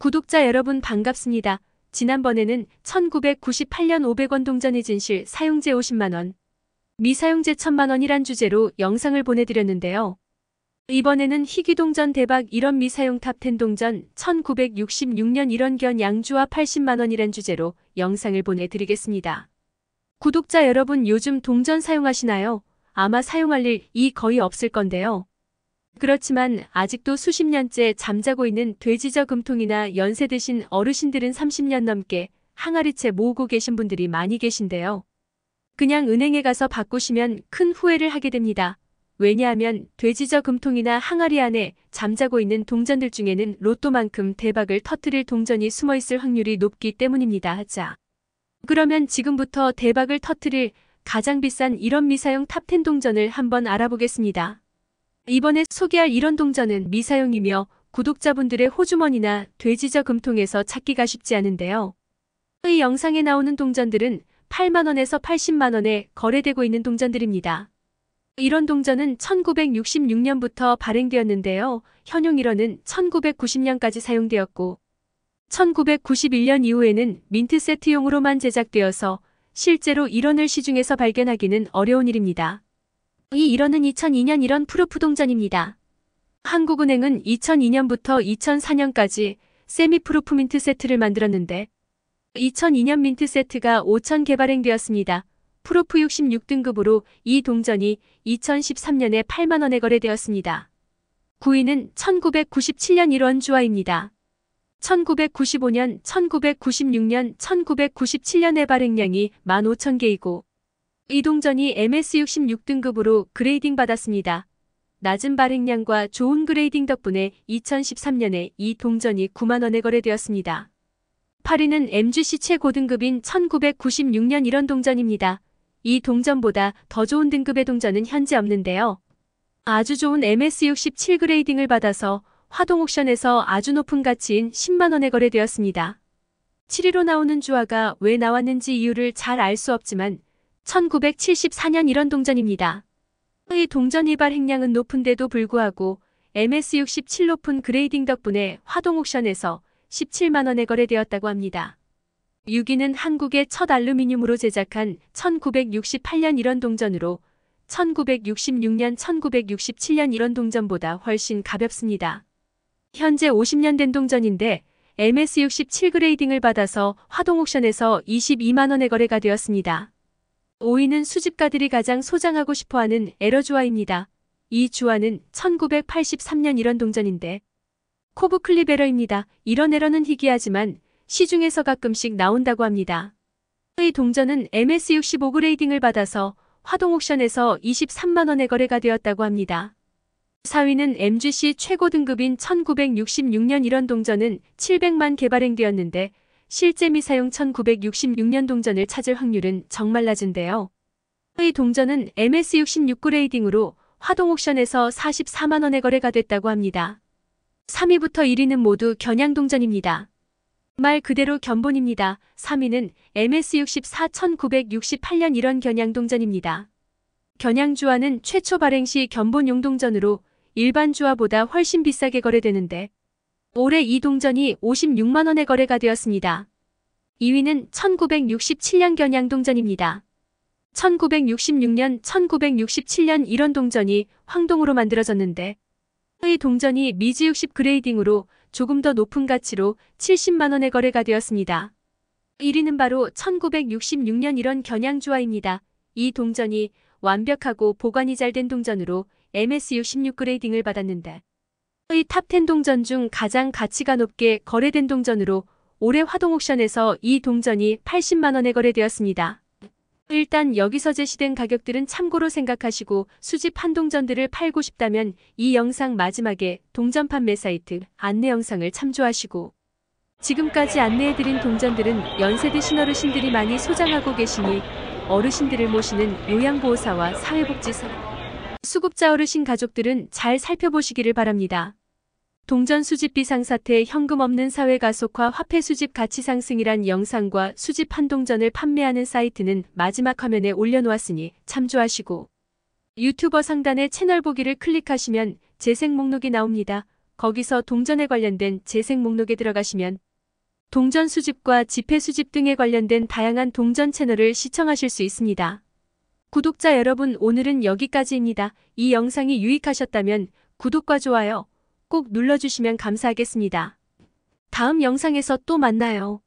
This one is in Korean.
구독자 여러분 반갑습니다. 지난번에는 1998년 500원 동전의 진실 사용제 50만원, 미사용제 1000만원이란 주제로 영상을 보내드렸는데요. 이번에는 희귀동전 대박 1원 미사용 탑10 동전 1966년 1원견 양주와 80만원이란 주제로 영상을 보내드리겠습니다. 구독자 여러분 요즘 동전 사용하시나요? 아마 사용할 일이 거의 없을 건데요. 그렇지만 아직도 수십 년째 잠자고 있는 돼지저 금통이나 연세 드신 어르신들은 30년 넘게 항아리채 모으고 계신 분들이 많이 계신데요. 그냥 은행에 가서 바꾸시면 큰 후회를 하게 됩니다. 왜냐하면 돼지저 금통이나 항아리 안에 잠자고 있는 동전들 중에는 로또만큼 대박을 터트릴 동전이 숨어있을 확률이 높기 때문입니다. 하자. 그러면 지금부터 대박을 터트릴 가장 비싼 이런 미사용 탑10 동전을 한번 알아보겠습니다. 이번에 소개할 이런 동전은 미사용이며 구독자분들의 호주머니나 돼지저 금통에서 찾기가 쉽지 않은데요. 이 영상에 나오는 동전들은 8만원에서 80만원에 거래되고 있는 동전들입니다. 이런 동전은 1966년부터 발행되었는데요. 현용 1원은 1990년까지 사용되었고 1991년 이후에는 민트 세트용으로만 제작되어서 실제로 1원을 시중에서 발견하기는 어려운 일입니다. 이 일어는 2002년 일원 프루프동전입니다. 한국은행은 2002년부터 2004년까지 세미프루프 민트 세트를 만들었는데 2002년 민트 세트가 5 0개 발행되었습니다. 프루프 66등급으로 이 동전이 2013년에 8만원에 거래되었습니다. 구인은 1997년 일원 주화입니다. 1995년, 1996년, 1997년의 발행량이 15,000개이고 이동전이 MS66등급으로 그레이딩 받았습니다. 낮은 발행량과 좋은 그레이딩 덕분에 2013년에 이 동전이 9만원에 거래되었습니다. 8위는 MGC 최고등급인 1996년 이런 동전입니다. 이 동전보다 더 좋은 등급의 동전은 현재 없는데요. 아주 좋은 MS67 그레이딩을 받아서 화동 옥션에서 아주 높은 가치인 10만원에 거래되었습니다. 7위로 나오는 주화가 왜 나왔는지 이유를 잘 알 수 없지만 1974년 이런 동전입니다. 의 동전 이발 행량은 높은데도 불구하고 MS67 높은 그레이딩 덕분에 화동 옥션에서 17만원에 거래되었다고 합니다. 6위는 한국의 첫 알루미늄으로 제작한 1968년 이런 동전으로 1966년, 1967년 이런 동전보다 훨씬 가볍습니다. 현재 50년 된 동전인데 MS67 그레이딩을 받아서 화동 옥션에서 22만원에 거래가 되었습니다. 5위는 수집가들이 가장 소장하고 싶어하는 에러주화입니다. 이 주화는 1983년 이런 동전인데 코브클리베러입니다 이런 에러는 희귀하지만 시중에서 가끔씩 나온다고 합니다. 이 동전은 MS65 그레이딩을 받아서 화동 옥션에서 23만원에 거래가 되었다고 합니다. 4위는 MGC 최고 등급인 1966년 이런 동전은 700만 개발행되었는데 실제 미사용 1966년 동전을 찾을 확률은 정말 낮은데요. 이 동전은 MS66 그레이딩으로 화동 옥션에서 44만원에 거래가 됐다고 합니다. 3위부터 1위는 모두 겨냥 동전입니다. 말 그대로 견본입니다. 3위는 MS64 1968년 이런 겨냥 동전입니다. 겨냥 주화는 최초 발행 시 견본 용동전으로 일반 주화보다 훨씬 비싸게 거래되는데 올해 이 동전이 56만원에 거래가 되었습니다. 2위는 1967년 겨냥동전입니다 1966년, 1967년 이런 동전이 황동으로 만들어졌는데 이 동전이 미지 60 그레이딩으로 조금 더 높은 가치로 70만원에 거래가 되었습니다. 1위는 바로 1966년 이런 겨냥주화입니다이 동전이 완벽하고 보관이 잘된 동전으로 MS 66 그레이딩을 받았는데 의 탑10 동전 중 가장 가치가 높게 거래된 동전으로 올해 화동옥션에서 이 동전이 80만원에 거래되었습니다. 일단 여기서 제시된 가격들은 참고로 생각하시고 수집한 동전들을 팔고 싶다면 이 영상 마지막에 동전 판매 사이트 안내 영상을 참조하시고 지금까지 안내해드린 동전들은 연세대 신어르신들이 많이 소장하고 계시니 어르신들을 모시는 요양보호사와 사회복지사 수급자 어르신 가족들은 잘 살펴보시기를 바랍니다. 동전 수집 비상사태 현금 없는 사회 가속화 화폐 수집 가치 상승이란 영상과 수집 한동전을 판매하는 사이트는 마지막 화면에 올려놓았으니 참조하시고 유튜버 상단의 채널 보기를 클릭하시면 재생 목록이 나옵니다. 거기서 동전에 관련된 재생 목록에 들어가시면 동전 수집과 지폐 수집 등에 관련된 다양한 동전 채널을 시청하실 수 있습니다. 구독자 여러분 오늘은 여기까지입니다. 이 영상이 유익하셨다면 구독과 좋아요, 꼭 눌러주시면 감사하겠습니다. 다음 영상에서 또 만나요.